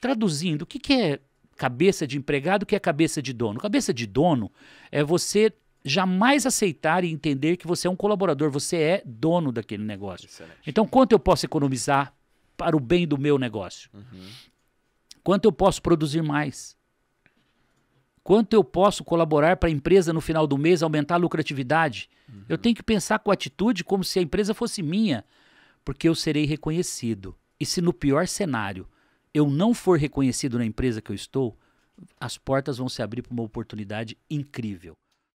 Traduzindo, o que, que é cabeça de empregado, o que é cabeça de dono? Cabeça de dono é você jamais aceitar e entender que você é um colaborador, você é dono daquele negócio. Excelente. Então, quanto eu posso economizar para o bem do meu negócio? Uhum. Quanto eu posso produzir mais? Quanto eu posso colaborar para a empresa no final do mês aumentar a lucratividade? Uhum. Eu tenho que pensar com atitude como se a empresa fosse minha, porque eu serei reconhecido. E se no pior cenário eu não for reconhecido na empresa que eu estou, as portas vão se abrir para uma oportunidade incrível.